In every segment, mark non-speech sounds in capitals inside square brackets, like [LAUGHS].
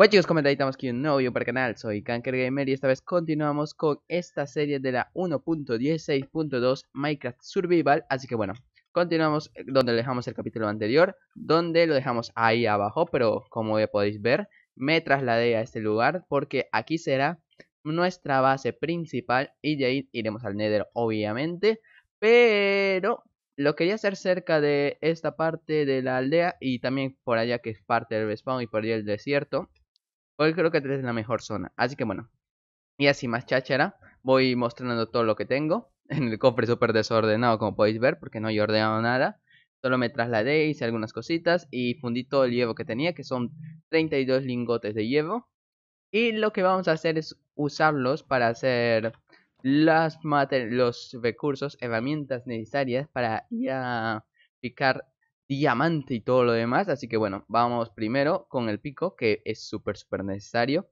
Bueno chicos, Estamos que un nuevo video para el canal, soy Kanker Gamer y esta vez continuamos con esta serie de la 1.16.2 Minecraft Survival, así que bueno, continuamos donde dejamos el capítulo anterior, donde lo dejamos ahí abajo, pero como ya podéis ver, me trasladé a este lugar porque aquí será nuestra base principal y de ahí iremos al Nether obviamente, pero lo quería hacer cerca de esta parte de la aldea y también por allá que es parte del respawn y por allá el desierto. Hoy creo que es la mejor zona. Así que bueno. Y así más cháchara. Voy mostrando todo lo que tengo. [LAUGHS] En el cofre súper desordenado como podéis ver. Porque no he ordenado nada. Solo me trasladé, hice algunas cositas. Y fundí todo el hierro que tenía. Que son 32 lingotes de hierro. Y lo que vamos a hacer es usarlos para hacer las los recursos, herramientas necesarias para ya picar diamante y todo lo demás. Así que bueno, vamos primero con el pico, que es súper, súper necesario.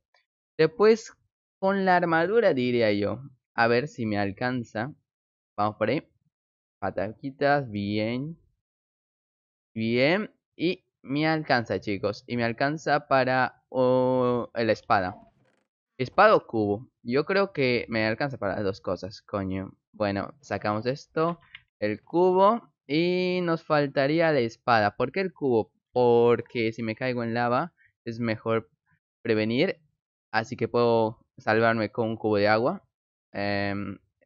Después con la armadura, diría yo. A ver si me alcanza. Vamos por ahí. Pataquitas, bien. Bien. Y me alcanza, chicos. Y me alcanza para o oh, la espada. Espada o cubo. Yo creo que me alcanza para dos cosas, coño. Bueno, sacamos esto. El cubo. Y nos faltaría la espada. ¿Por qué el cubo? Porque si me caigo en lava es mejor prevenir. Así que puedo salvarme con un cubo de agua. Eh,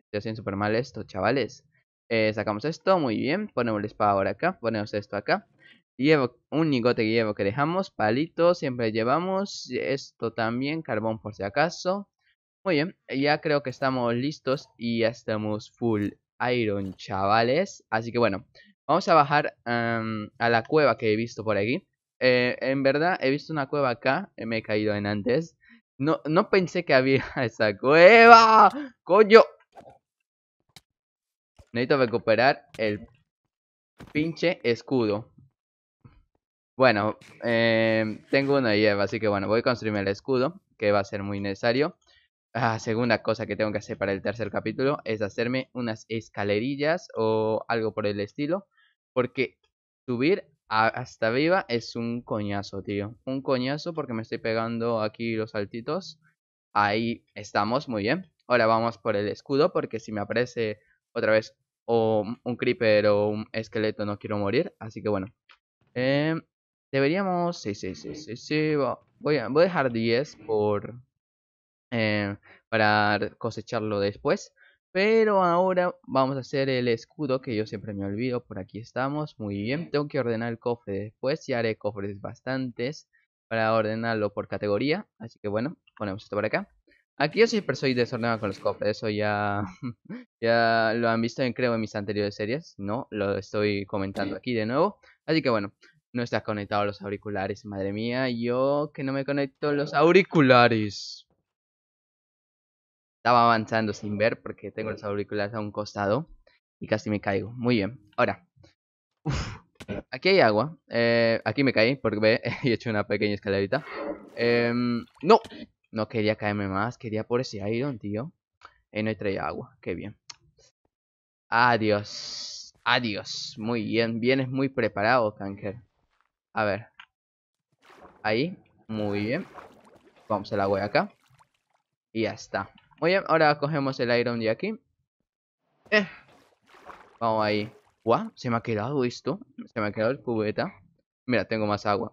estoy haciendo súper mal esto, chavales. Eh, sacamos esto, muy bien. Ponemos la espada ahora acá. Ponemos esto acá. Llevo un nigote que llevo que dejamos. Palito, siempre llevamos. Esto también, carbón por si acaso. Muy bien, ya creo que estamos listos y ya estamos full Iron, chavales. Así que bueno, vamos a bajar em, a la cueva que he visto por aquí. Eh, en verdad, he visto una cueva acá. Eh, me he caído en antes. No, no pensé que había [LAUGHS] esa cueva. ¡Coño! Necesito recuperar el pinche escudo. Bueno, em, tengo una hierba, así que bueno, voy a construirme el escudo, que va a ser muy necesario. Ah, segunda cosa que tengo que hacer para el tercer capítulo es hacerme unas escalerillas o algo por el estilo. Porque subir hasta arriba es un coñazo, tío. Un coñazo porque me estoy pegando aquí los saltitos. Ahí estamos, muy bien. Ahora vamos por el escudo porque si me aparece otra vez o un creeper o un esqueleto no quiero morir. Así que bueno. Eh, deberíamos... Sí, sí, sí, sí, sí. Voy a, voy a dejar 10 por eh, para cosecharlo después. Pero ahora vamos a hacer el escudo que yo siempre me olvido. Por aquí estamos. Muy bien. Tengo que ordenar el cofre después. Y haré cofres bastantes para ordenarlo por categoría. Así que bueno, ponemos esto por acá. Aquí yo siempre soy desordenado con los cofres. Eso ya, [LAUGHS] ya lo han visto en, creo en mis anteriores series. No, lo estoy comentando aquí de nuevo. Así que bueno, no estás conectado a los auriculares. Madre mía, yo que no me conecto a los auriculares. Estaba avanzando sin ver porque tengo los auriculares a un costado y casi me caigo. Muy bien. Ahora. aquí hay agua. Eh, aquí me caí porque [LAUGHS] he hecho una pequeña escalerita. Em, no. No quería caerme más. Quería por ese iron, tío. Y no he agua. Qué bien. Adiós. Adiós. Muy bien. Vienes muy preparado, Kanker. A ver. Ahí. Muy bien. Vamos a la de acá. Y ya está. Oye, ahora cogemos el Iron de aquí. Eh. Vamos ahí. Guau, se me ha quedado esto. Se me ha quedado el cubeta. Mira, tengo más agua.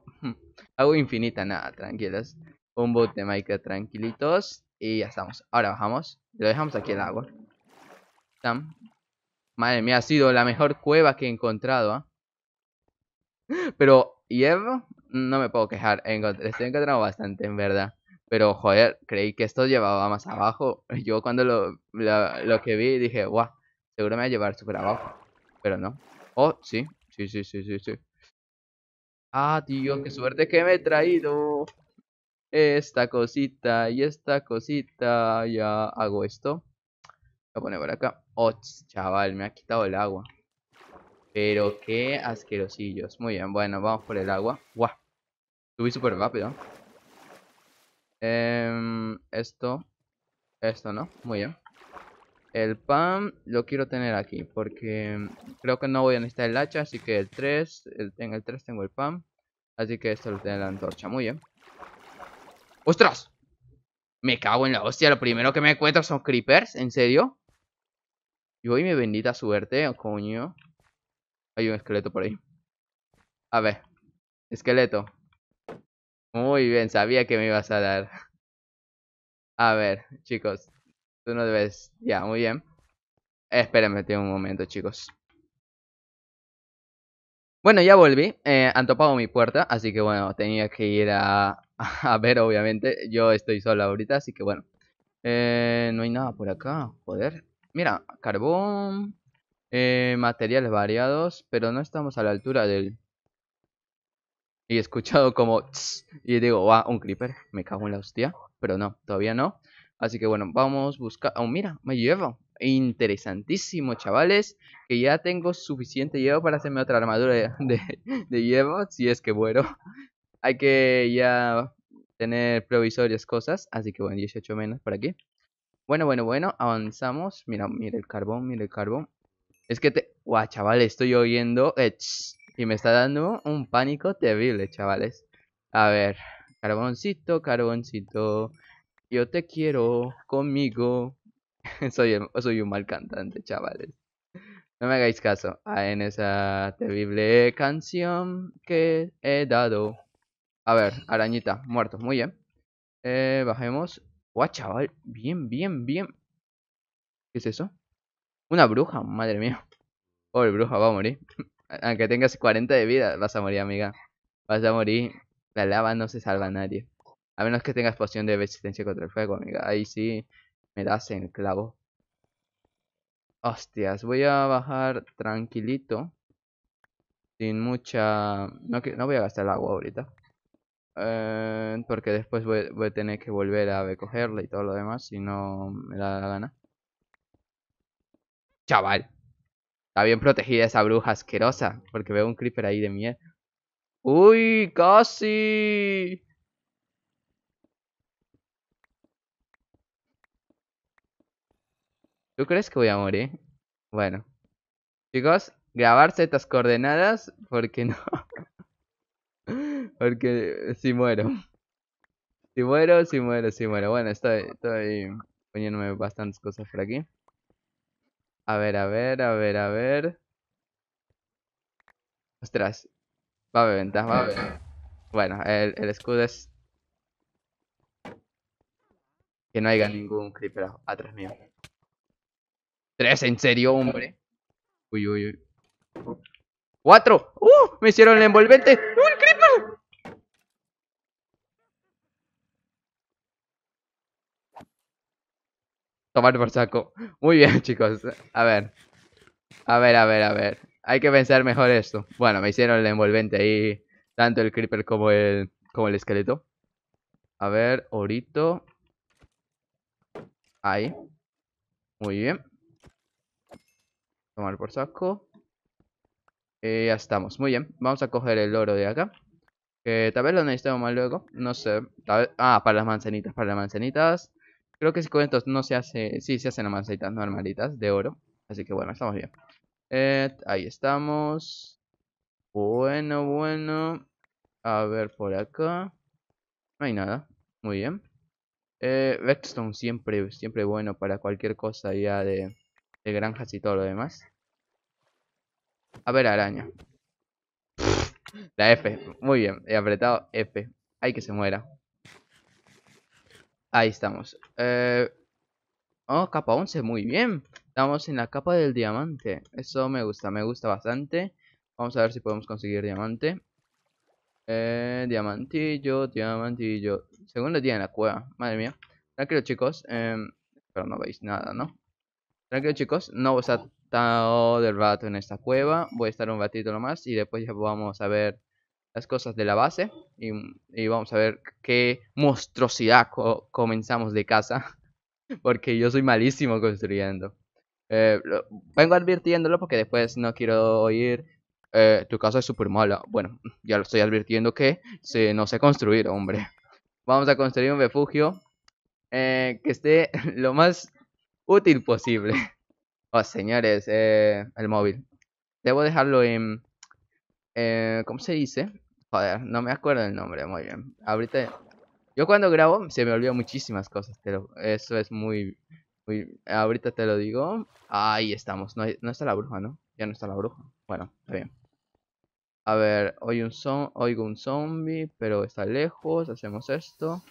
agua infinita, nada, tranquilas. Un bote de tranquilitos. Y ya estamos. Ahora bajamos. Lo dejamos aquí el agua. Madre mía, ha sido la mejor cueva que he encontrado. ¿ah? Pero, hierro, no me puedo quejar. Estoy encontrando bastante, en verdad. Pero, joder, creí que esto llevaba más abajo. [LAUGHS] Yo cuando lo, lo, que vi dije, guau, seguro me va a llevar súper abajo. Pero no. Oh, sí, sí, sí, sí, sí, sí. Ah, tío, qué suerte que me he traído. Esta cosita y esta cosita. Ya hago esto. Lo pone por acá. Oh, chaval, me ha quitado el agua. Pero qué asquerosillos. Muy bien, bueno, vamos por el agua. Guau. Subí súper rápido. Em, esto. Esto, ¿no? Muy bien. El pan lo quiero tener aquí porque creo que no voy a necesitar el hacha, así que el 3, en el 3 tengo el pan. Así que esto lo tiene la antorcha, muy bien. ¡Ostras! Me cago en la hostia, lo primero que me encuentro son creepers, ¿en serio? Y hoy mi bendita suerte, coño. Hay un esqueleto por ahí. A ver, esqueleto, muy bien, sabía que me ibas a dar. A ver, chicos. Tú no debes... Ya, muy bien. Espérenme un momento, chicos. Bueno, ya volví. Eh, han topado mi puerta, así que bueno, tenía que ir a, [LAUGHS] a ver, obviamente. Yo estoy solo ahorita, así que bueno. Eh, no hay nada por acá, joder. Mira, carbón, eh, materiales variados, pero no estamos a la altura del y he escuchado como y digo, va, un creeper, me cago en la hostia, pero no, todavía no. Así que bueno, vamos a buscar, oh mira, me llevo, interesantísimo, chavales, que ya tengo suficiente llevo para hacerme otra armadura de, de, si es que bueno, [LAUGHS] hay que ya tener provisorias cosas, así que bueno, 18 menos por aquí. Bueno, bueno, bueno, avanzamos, mira, mira el carbón, mira el carbón. Es que te... Guau, chavales, estoy oyendo... Eh, y me está dando un pánico terrible, chavales. A ver, carboncito, carboncito, yo te quiero conmigo. [LAUGHS] soy, soy un mal cantante, chavales. No me hagáis caso en esa terrible canción que he dado. A ver, arañita, muerto, muy bien. Eh, bajemos. Guau, chaval, bien, bien, bien. ¿Qué es eso? Una bruja, madre mía. Pobre bruja, va a morir. Aunque tengas 40 de vida, vas a morir, amiga. Vas a morir. La lava no se salva a nadie. A menos que tengas poción de resistencia contra el fuego, amiga. Ahí sí me das en clavo. Hostias, voy a bajar tranquilito. Sin mucha... No, voy a gastar el agua ahorita. Eh, porque después voy, voy, a tener que volver a recogerla y todo lo demás si no me da la gana. Chaval bien protegida esa bruja asquerosa. Porque veo un creeper ahí de mierda. ¡Uy! ¡Casi! ¿Tú crees que voy a morir? Bueno. Chicos, grabarse estas coordenadas porque no. [LAUGHS] porque si muero. Si muero, si muero, si muero. Bueno, estoy, estoy poniéndome bastantes cosas por aquí. A ver, a ver, a ver, a ver. Ostras. Va a haber ventas, va a haber. Bueno, el, el, escudo es... Que no haya ningún creeper atrás mío. Tres, en serio, hombre. Uy, uy, uy. Cuatro. ¡Uh! Me hicieron el envolvente. ¡Uy! Tomar por saco. Muy bien, [LAUGHS] chicos. A ver. A ver, a ver, a ver. Hay que pensar mejor esto. Bueno, me hicieron el envolvente ahí. Tanto el creeper como el, como el esqueleto. A ver, orito. Ahí. Muy bien. Tomar por saco. Y eh, ya estamos. Muy bien. Vamos a coger el oro de acá. Que tal vez lo necesitamos más luego. No sé. Ah, para las manzanitas, para las manzanitas. Creo que si con no se hace... Sí, se hacen las manzanitas normalitas de oro. Así que bueno, estamos bien. Eh, ahí estamos. Bueno, bueno. A ver por acá. No hay nada. Muy bien. Eh, Redstone siempre, siempre bueno para cualquier cosa ya de, de granjas y todo lo demás. A ver, araña. La F. Muy bien. He apretado F. Hay que se muera. Ahí estamos. Eh, oh, capa 11, muy bien. Estamos en la capa del diamante. Eso me gusta, me gusta bastante. Vamos a ver si podemos conseguir diamante. Eh, diamantillo, diamantillo. Segundo día en la cueva, madre mía. Tranquilo chicos, em, pero no veis nada, ¿no? Tranquilo chicos, no os ha todo el rato en esta cueva. Voy a estar un ratito nomás y después ya vamos a ver las cosas de la base y, vamos a ver qué monstruosidad comenzamos de casa. [LAUGHS] Porque yo soy malísimo construyendo. Eh, vengo advirtiéndolo porque después no quiero oír. Eh, tu casa es súper mala. Bueno, ya lo estoy advirtiendo que no sé construir, hombre. Vamos a construir un refugio eh, que esté [LAUGHS] lo más útil posible. [LAUGHS] Oh, señores, el móvil. Debo dejarlo en eh, ¿Cómo se dice? Joder, no me acuerdo el nombre, muy bien. Ahorita, yo cuando grabo se me olvidan muchísimas cosas, pero eso es muy, Ahorita te lo digo. Ahí estamos, no, está la bruja, ¿no? Ya no está la bruja. Bueno, está bien. A ver, oigo un, oigo un zombie, pero está lejos. Hacemos esto.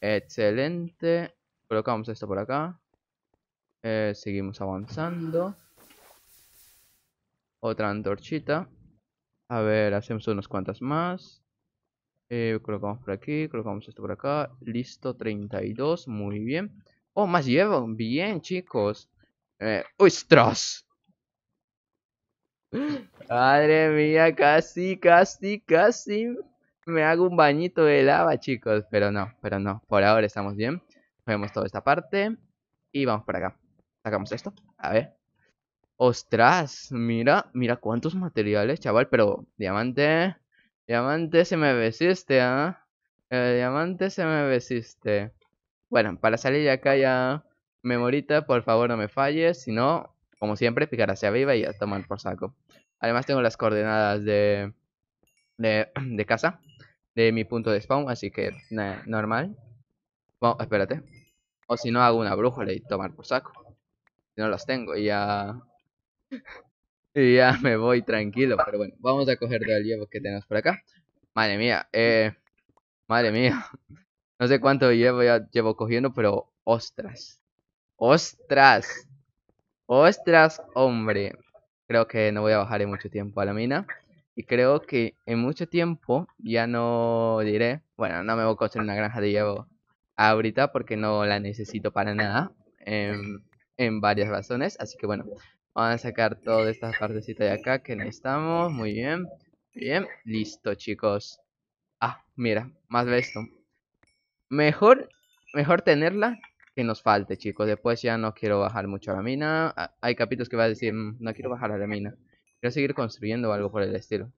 Excelente. Colocamos esto por acá. Eh, seguimos avanzando. Otra antorchita. A ver, hacemos unas cuantas más. Eh, colocamos por aquí, colocamos esto por acá. Listo, 32, muy bien. Oh, más llevo. Bien, chicos. Eh, ¡Ostras! Madre mía, casi, casi, casi me hago un bañito de lava, chicos. Pero no, pero no. Por ahora estamos bien. Vemos toda esta parte. Y vamos por acá. Sacamos esto. A ver. Ostras, mira, mira cuántos materiales, chaval, pero diamante, diamante se me besiste, ¿ah? diamante se me besiste. Bueno, para salir de acá ya, memorita, por favor no me falles, si no, como siempre, picar hacia arriba y a tomar por saco. Además tengo las coordenadas de, de, [CLEARS THROAT] de casa, de mi punto de spawn, así que normal. Bueno, espérate. O si no, hago una brújula y tomar por saco. Si no las tengo ya y ya me voy tranquilo, pero bueno, vamos a coger todo el que tenemos por acá. Madre mía, eh, madre mía. No sé cuánto llevo ya llevo cogiendo, pero ostras. Ostras. Ostras, hombre. Creo que no voy a bajar en mucho tiempo a la mina. Y creo que en mucho tiempo ya no diré, bueno, no me voy a coger una granja de llevo ahorita porque no la necesito para nada. Em, en varias razones. Así que bueno, Vamos a sacar todas estas partecitas de acá que necesitamos. Muy bien. Bien. Listo, chicos. Ah, mira. Más de esto. Mejor, mejor tenerla que nos falte, chicos. Después ya no quiero bajar mucho a la mina. Ah, hay capítulos que va a decir, mm, no quiero bajar a la mina. Quiero seguir construyendo algo por el estilo.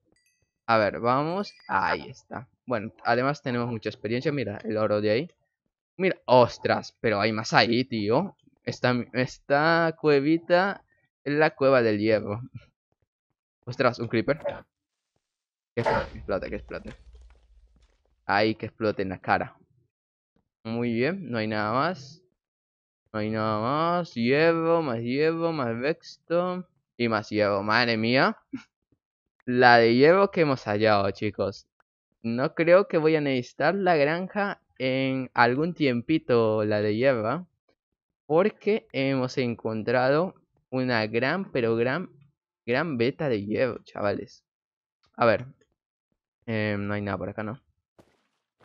A ver, vamos. Ahí está. Bueno, además tenemos mucha experiencia. Mira, el oro de ahí. Mira, ostras, pero hay más ahí, tío. esta cuevita la cueva del hierro. Ostras, un creeper. Que explote, que explote. Ahí que explote en la cara. Muy bien, no hay nada más. No hay nada más. Hierro, más hierro, más vexto. Y más hierro, madre mía. La de hierro que hemos hallado, chicos. No creo que voy a necesitar la granja en algún tiempito, la de hierba. Porque hemos encontrado una gran, pero gran, gran beta de hierro chavales. A ver. Eh, no hay nada por acá, ¿no?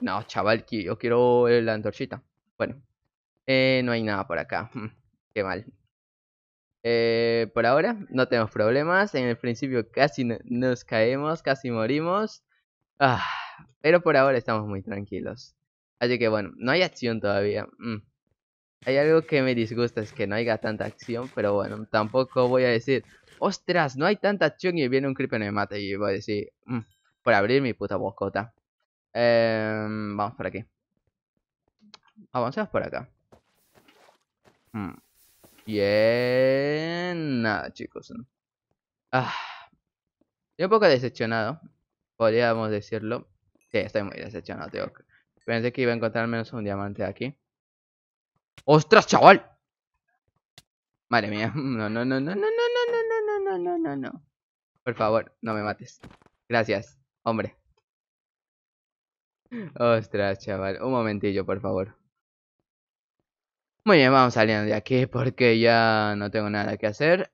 No, chaval, yo quiero eh, la antorchita. Bueno. Eh, no hay nada por acá. Mm, qué mal. por ahora no tenemos problemas. En el principio casi nos caemos, casi morimos. Ah, pero por ahora estamos muy tranquilos. Así que bueno, no hay acción todavía. Mm. Hay algo que me disgusta, es que no haya tanta acción, pero bueno, tampoco voy a decir, ostras, no hay tanta acción y viene un creeper y me mata y voy a decir, mm, por abrir mi puta bocota. Em, vamos por aquí. Avanzamos por acá. Hmm. Bien. Nada, chicos. Ah. Estoy un poco decepcionado. Podríamos decirlo. Sí, estoy muy decepcionado. Pensé que iba a encontrar Al menos un diamante aquí. ¡Ostras, chaval! Madre mía. No, no, no, no, no, no, no, no, no, no, no, no. Por favor, no me mates. Gracias, hombre. Ostras, chaval. Un momentillo, por favor. Muy bien, vamos saliendo de aquí porque ya no tengo nada que hacer.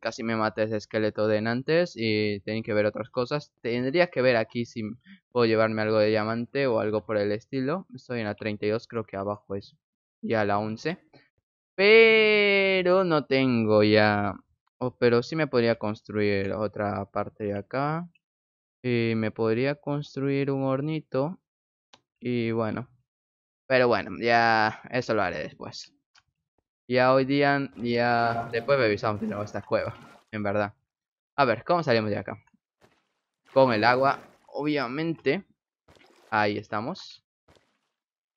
casi me maté ese esqueleto de Nantes y tenía que ver otras cosas. Tendría que ver aquí si puedo llevarme algo de diamante o algo por el estilo. Estoy en la 32, creo que abajo es ya la once... Pero no tengo ya... pero sí me podría construir otra parte de acá. Y me podría construir un hornito. Y bueno. Pero bueno, ya eso lo haré después. Ya hoy día, ya después revisamos de nuevo esta cueva, en verdad. A ver, ¿cómo salimos de acá? Con el agua, obviamente. Ahí estamos.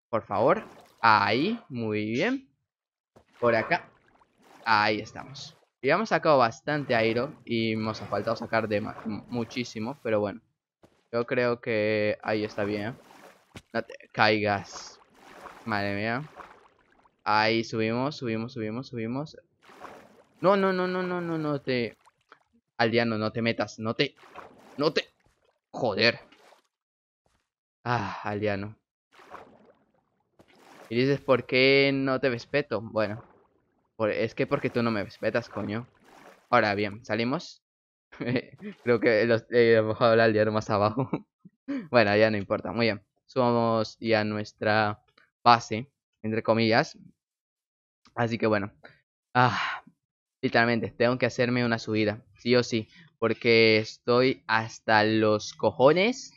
Por favor. Ahí, muy bien. Por acá. Ahí estamos. hemos sacado bastante airo y nos ha faltado sacar de muchísimo, pero bueno. Yo creo que ahí está bien. No te caigas. Madre mía. Ahí subimos, subimos, subimos, subimos. No, no, no, no, no, no, no te... Aldiano, no te metas, no te... No te... Joder. Ah, aldeano. Y dices, ¿por qué no te respeto? Bueno, es que porque tú no me respetas, coño. Ahora bien, ¿salimos? [LAUGHS] Creo que los, eh, vamos a hablar diario más abajo. [LAUGHS] bueno, ya no importa. Muy bien. Subamos ya a nuestra base, entre comillas. Así que bueno. Ah, literalmente, tengo que hacerme una subida. Sí o sí. Porque estoy hasta los cojones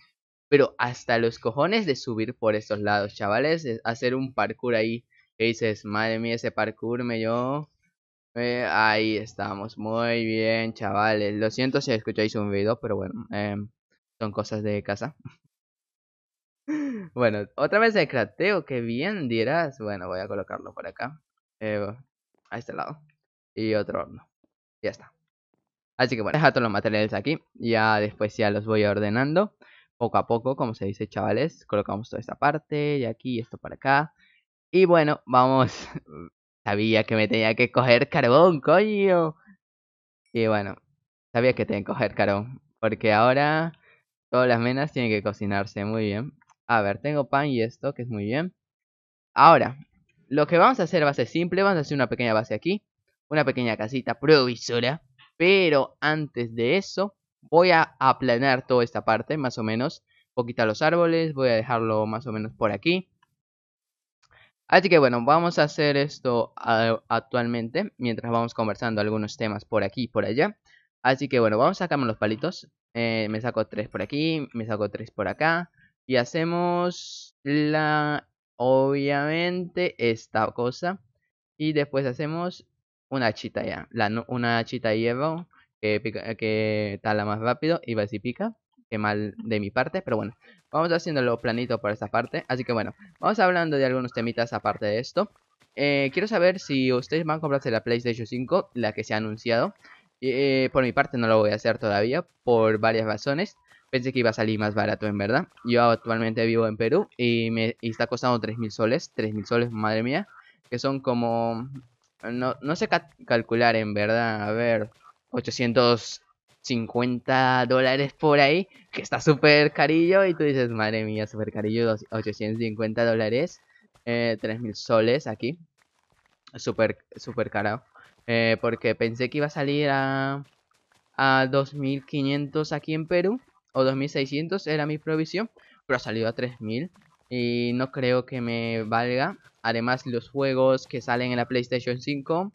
pero hasta los cojones de subir por estos lados, chavales, hacer un parkour ahí, que dices, madre mía, ese parkour me yo... Eh, ahí estamos, muy bien, chavales. Lo siento si escucháis un video, pero bueno, em, son cosas de casa. [LAUGHS] bueno, otra vez el crateo, Qué bien dirás. Bueno, voy a colocarlo por acá, eh, a este lado, y otro horno. Ya está. Así que bueno, deja todos los materiales aquí, ya después ya los voy ordenando poco a poco, como se dice, chavales, colocamos toda esta parte y aquí y esto para acá. Y bueno, vamos. [LAUGHS] Sabía que me tenía que coger carbón, coño. Y bueno, sabía que tenía que coger carbón. Porque ahora todas las menas tienen que cocinarse muy bien. A ver, tengo pan y esto, que es muy bien. Ahora, lo que vamos a hacer va a ser simple. Vamos a hacer una pequeña base aquí. Una pequeña casita provisora. Pero antes de eso, Voy a aplanar toda esta parte, más o menos. Voy poquito quitar los árboles, voy a dejarlo más o menos por aquí. Así que bueno, vamos a hacer esto eh, actualmente, mientras vamos conversando algunos temas por aquí y por allá. Así que bueno, vamos a sacarme los palitos. Eh, me saco tres por aquí, me saco tres por acá. Y hacemos la, obviamente, esta cosa. Y después hacemos una chita ya, la, una chita de hierro que, pica, eh, que tala más rápido. y a decir pica, que mal de mi parte, pero bueno. Vamos haciéndolo planito por esta parte. Así que bueno, vamos hablando de algunos temitas aparte de esto. Eh, quiero saber si ustedes van a comprarse la PlayStation 5, la que se ha anunciado. Eh, por mi parte no lo voy a hacer todavía, por varias razones. Pensé que iba a salir más barato, en verdad. Yo actualmente vivo en Perú y me está costando 3.000 soles. 3.000 soles, madre mía. Que son como... No, no sé calcular, en verdad. A ver. 850 dólares por ahí, que está súper carillo, y tú dices, madre mía, súper carillo, 850 dólares, eh, 3.000 soles aquí, súper, super caro, eh, porque pensé que iba a salir a, a 2.500 aquí en Perú, o 2.600 era mi provisión, pero ha salido a 3.000 y no creo que me valga. Además, los juegos que salen en la PlayStation 5,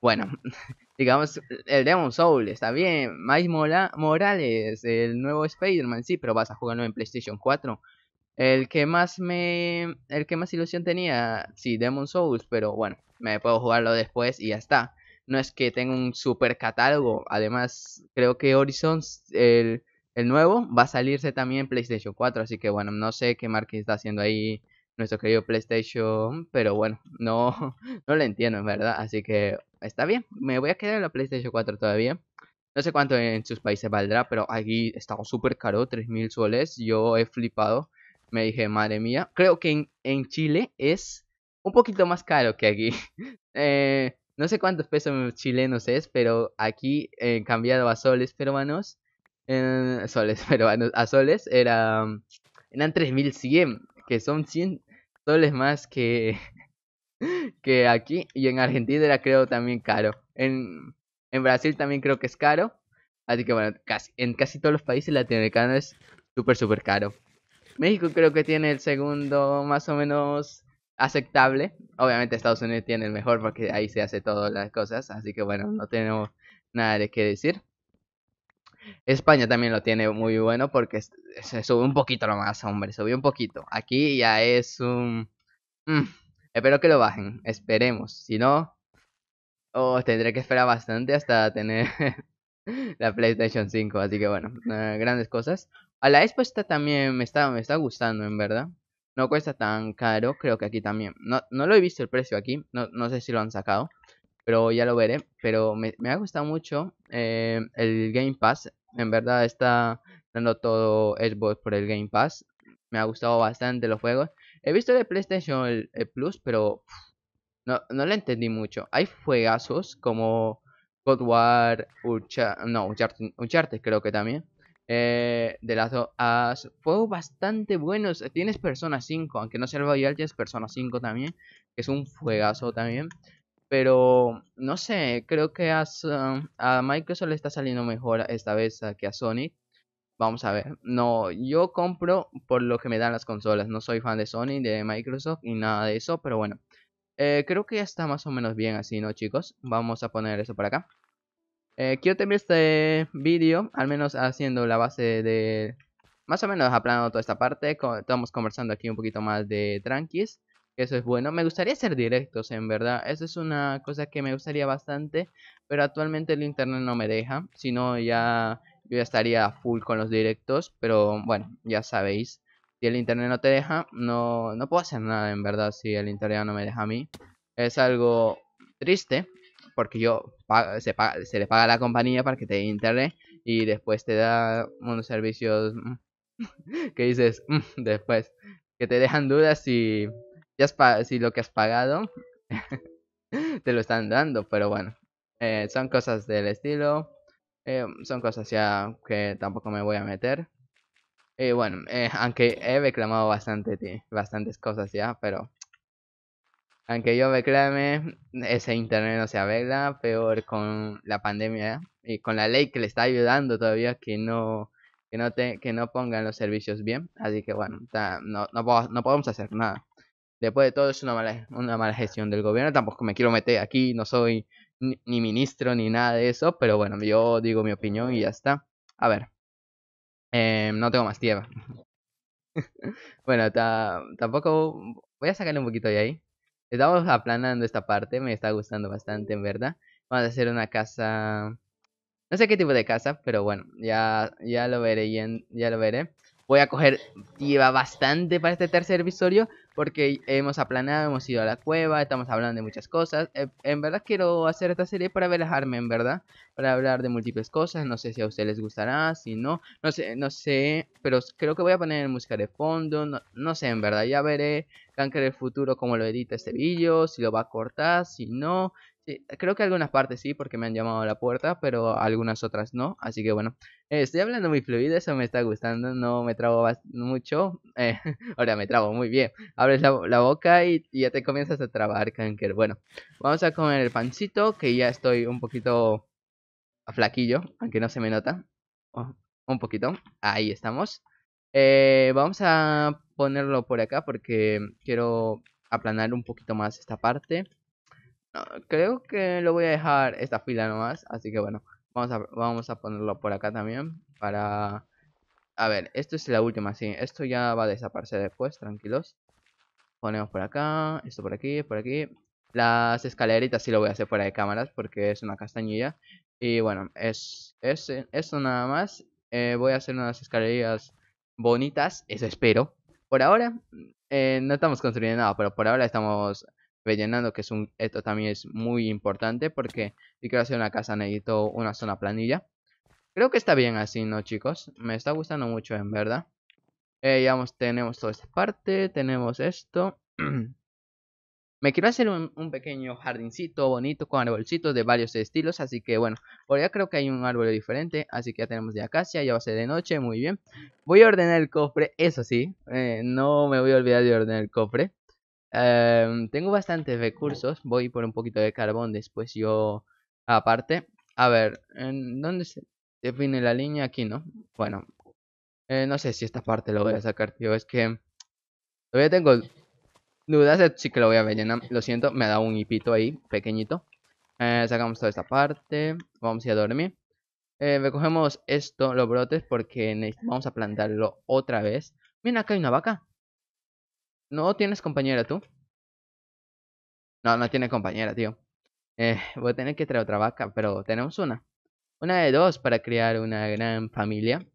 bueno, [LAUGHS] digamos, el Demon Soul, está bien. mola Morales, el nuevo Spider-Man, sí, pero vas a jugarlo en PlayStation 4. El que más me. El que más ilusión tenía, sí, Demon Souls, pero bueno, me puedo jugarlo después y ya está. No es que tenga un super catálogo. Además, creo que Horizons, el, nuevo, va a salirse también en PlayStation 4. Así que bueno, no sé qué marketing está haciendo ahí nuestro querido PlayStation, pero bueno, no, [LAUGHS] no lo entiendo, en verdad. Así que está bien. Me voy a quedar en la PlayStation 4 todavía. No sé cuánto en sus países valdrá, pero aquí está súper caro, 3.000 soles. Yo he flipado. Me dije, madre mía. Creo que en, Chile es un poquito más caro que aquí. [LAUGHS] Eh, no sé cuántos pesos chilenos es, pero aquí he eh, cambiado a soles peruanos. Eh, soles [LAUGHS] peruanos. A soles era, eran 3.100, que son 100 soles más que, que aquí. Y en Argentina era creo también caro. En, Brasil también creo que es caro. Así que bueno, casi, en casi todos los países latinoamericanos es súper, súper caro. México creo que tiene el segundo más o menos aceptable. Obviamente Estados Unidos tiene el mejor porque ahí se hace todas las cosas. Así que bueno, no tenemos nada de qué decir. España también lo tiene muy bueno porque se sube un poquito nomás, hombre, subió un poquito. Aquí ya es un... Mm, Espero que lo bajen, esperemos. Si no, o oh, tendré que esperar bastante hasta tener [LAUGHS] la PlayStation 5. Así que bueno, grandes cosas. A la Expo también, me está, me está gustando en verdad. No cuesta tan caro, creo que aquí también. No, no lo he visto el precio aquí, no, sé si lo han sacado, pero ya lo veré. Pero me, ha gustado mucho eh, el Game Pass. En verdad está dando todo Xbox por el Game Pass. Me ha gustado bastante los juegos. He visto de PlayStation Plus, pero no, no le entendí mucho. Hay juegazos como God War, no, Uncharted, creo que también. de eh, las dos juegos bastante buenos. Tienes Persona 5, aunque no sea el Royal, tienes Persona 5 también, que es un fuegazo también. Pero no sé, creo que a, a Microsoft le está saliendo mejor esta vez que a Sony. Vamos a ver. No, yo compro por lo que me dan las consolas. No soy fan de Sony, de Microsoft y nada de eso, pero bueno. Eh, creo que ya está más o menos bien así, ¿no, chicos? Vamos a poner eso por acá. Eh, quiero terminar este vídeo, al menos haciendo la base de... Más o menos aplanando toda esta parte. Estamos conversando aquí un poquito más de tranquis. Eso es bueno. Me gustaría ser directos, en verdad. Eso es una cosa que me gustaría bastante. Pero actualmente el internet no me deja. Si no, ya yo ya estaría full con los directos, pero bueno, ya sabéis. Si el internet no te deja, no, no puedo hacer nada en verdad si el internet no me deja a mí. Es algo triste, porque yo se, le paga a la compañía para que te dé internet y después te da unos servicios mm, [LAUGHS] que dices mm, después que te dejan dudas si, lo que has pagado [LAUGHS] te lo están dando, pero bueno, eh, son cosas del estilo. Eh, son cosas ya que tampoco me voy a meter. Y bueno, eh, [LAUGHS] aunque he reclamado bastante, bastantes cosas ya, pero... Aunque yo reclame, ese internet no se arregla, peor con la pandemia ¿eh? y con la ley que le está ayudando todavía que no que no que no pongan los servicios bien, así que bueno, no podemos hacer nada. Después de todo es una mala, una mala gestión del gobierno, tampoco me quiero meter aquí, no soy ni, ministro ni nada de eso, pero bueno, yo digo mi opinión y ya está. A ver, em, no tengo más tierra. [LAUGHS] bueno, tampoco voy a sacarle un poquito de ahí. Estamos aplanando esta parte, me está gustando bastante, en verdad. Vamos a hacer una casa... No sé qué tipo de casa, pero bueno, ya, ya lo veré, ya lo veré. Voy a coger lleva bastante para este tercer episodio porque hemos aplanado, hemos ido a la cueva, estamos hablando de muchas cosas. Eh, en verdad quiero hacer esta serie para relajarme, en verdad, para hablar de múltiples cosas. No sé si a ustedes les gustará, si no, no sé, no sé, pero creo que voy a poner música de fondo, no, sé, en verdad, ya veré Canker el futuro cómo lo edita este video, si lo va a cortar, si no, eh, creo que algunas partes sí, porque me han llamado a la puerta, pero algunas otras no. Así que bueno, estoy hablando muy fluido, eso me está gustando, no me trago mucho. Eh, [LAUGHS] ahora me trago muy bien. Abres la, boca y, ya te comienzas a trabar, canker. Bueno, vamos a comer el pancito, que ya estoy un poquito flaquillo, aunque no se me nota. Oh, un poquito, ahí estamos. Eh, vamos a ponerlo por acá porque quiero aplanar un poquito más esta parte. Ah, creo que lo voy a dejar esta fila nomás. Así que bueno, vamos a, vamos a ponerlo por acá también. Para... A ver, esto es la última, sí. Esto ya va a desaparecer después, tranquilos. Ponemos por acá, esto por aquí, por aquí. Las escaleritas sí lo voy a hacer fuera de cámaras porque es una castañilla. Y bueno, es, es eso nada más. Eh, voy a hacer unas escaleras bonitas, eso espero. Por ahora eh, no estamos construyendo nada, pero por ahora estamos rellenando, que es un, esto también es muy importante porque si quiero hacer una casa necesito una zona planilla. Creo que está bien así, ¿no, chicos? Me está gustando mucho, en verdad. Eh, ya tenemos toda esta parte, tenemos esto. [CLEARS THROAT] Me quiero hacer un, pequeño jardincito bonito con arbolcitos de varios estilos, así que bueno, por ya creo que hay un árbol diferente, así que ya tenemos de acacia, ya va a ser de noche, muy bien. Voy a ordenar el cofre, eso sí, eh, no me voy a olvidar de ordenar el cofre. Em, tengo bastantes recursos. Voy por un poquito de carbón después yo aparte. A ver, ¿en ¿dónde se define la línea? Aquí, ¿no? Bueno. Eh, no sé si esta parte lo voy a sacar, tío. Es que... Todavía tengo dudas. Eh, si que lo voy a rellenar. Lo siento, me ha dado un hipito ahí, pequeñito. Eh, sacamos toda esta parte. Vamos a dormir. recogemos esto, los brotes, porque vamos a plantarlo otra vez. Mira, acá hay una vaca. ¿No tienes compañera tú? No, no tiene compañera, tío. Eh, [LAUGHS] voy a tener que traer otra vaca, pero tenemos una. Una de dos para crear una gran familia.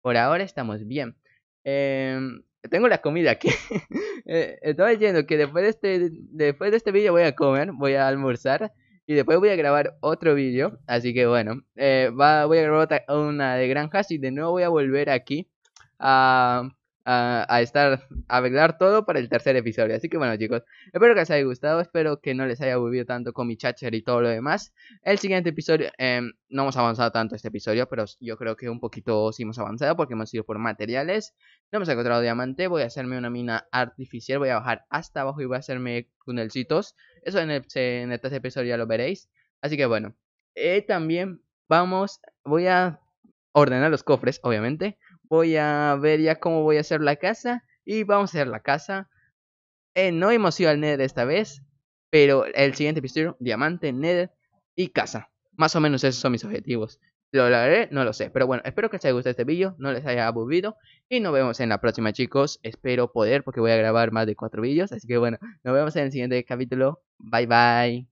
Por ahora estamos bien. Em, tengo la comida aquí. [LAUGHS] eh, estaba diciendo que después de este, después de este vídeo voy a comer, voy a almorzar. Y después voy a grabar otro video. Así que bueno, eh, voy a grabar otra, una de granjas y de nuevo voy a volver aquí a a, estar, a arreglar todo para el tercer episodio. Así que bueno chicos, espero que os haya gustado, espero que no les haya aburrido tanto con mi chacher y todo lo demás. El siguiente episodio, em, no hemos avanzado tanto este episodio, pero yo creo que un poquito sí hemos avanzado porque hemos ido por materiales. No hemos encontrado diamante, voy a hacerme una mina artificial, voy a bajar hasta abajo y voy a hacerme tunelcitos. Eso en el, en tercer episodio ya lo veréis. Así que bueno, eh, también vamos, voy a ordenar los cofres, obviamente voy a ver ya cómo voy a hacer la casa y vamos a hacer la casa. Eh, no hemos ido al Nether esta vez, pero el siguiente episodio, diamante, Nether y casa. Más o menos esos son mis objetivos. ¿Lo lograré? No lo sé. Pero bueno, espero que les haya gustado este vídeo, no les haya aburrido. Y nos vemos en la próxima, chicos. Espero poder porque voy a grabar más de cuatro vídeos. Así que bueno, nos vemos en el siguiente capítulo. Bye bye.